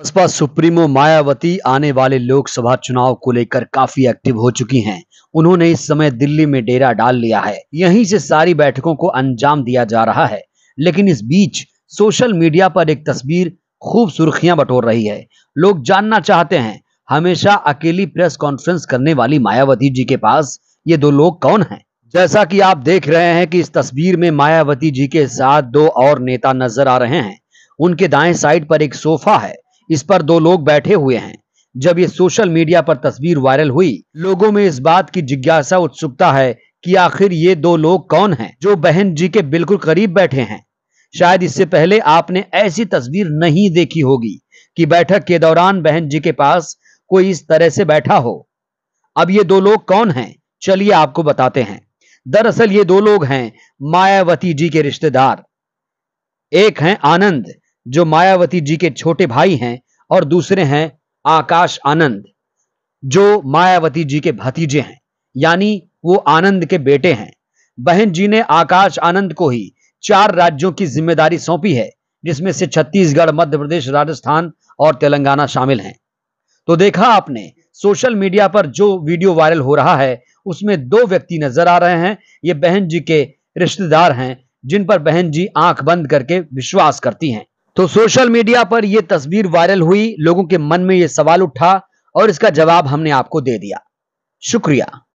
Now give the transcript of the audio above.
Baspa supremo Mayawati आने वाले लोकसभा चुनाव को लेकर काफी एक्टिव हो चुकी हैं। उन्होंने इस समय दिल्ली में डेरा डाल लिया है यहीं से सारी बैठकों को अंजाम दिया जा रहा है लेकिन इस बीच सोशल मीडिया पर एक तस्वीर खूब सुर्खियां बटोर रही है लोग जानना चाहते हैं हमेशा अकेली प्रेस कॉन्फ्रेंस करने वाली मायावती जी के पास ये दो लोग कौन है जैसा की आप देख रहे हैं की इस तस्वीर में मायावती जी के साथ दो और नेता नजर आ रहे हैं उनके दाएं साइड पर एक सोफा है इस पर दो लोग बैठे हुए हैं जब ये सोशल मीडिया पर तस्वीर वायरल हुई लोगों में इस बात की जिज्ञासा उत्सुकता है कि आखिर ये दो लोग कौन हैं जो बहन जी के बिल्कुल करीब बैठे हैं शायद इससे पहले आपने ऐसी तस्वीर नहीं देखी होगी कि बैठक के दौरान बहन जी के पास कोई इस तरह से बैठा हो अब ये दो लोग कौन हैं चलिए आपको बताते हैं दरअसल ये दो लोग हैं मायावती जी के रिश्तेदार एक हैं आनंद जो मायावती जी के छोटे भाई हैं और दूसरे हैं आकाश आनंद जो मायावती जी के भतीजे हैं यानी वो आनंद के बेटे हैं बहन जी ने आकाश आनंद को ही चार राज्यों की जिम्मेदारी सौंपी है जिसमें से छत्तीसगढ़ मध्य प्रदेश राजस्थान और तेलंगाना शामिल हैं तो देखा आपने सोशल मीडिया पर जो वीडियो वायरल हो रहा है उसमें दो व्यक्ति नजर आ रहे हैं ये बहन जी के रिश्तेदार हैं जिन पर बहन जी आंख बंद करके विश्वास करती हैं तो सोशल मीडिया पर यह तस्वीर वायरल हुई लोगों के मन में यह सवाल उठा और इसका जवाब हमने आपको दे दिया शुक्रिया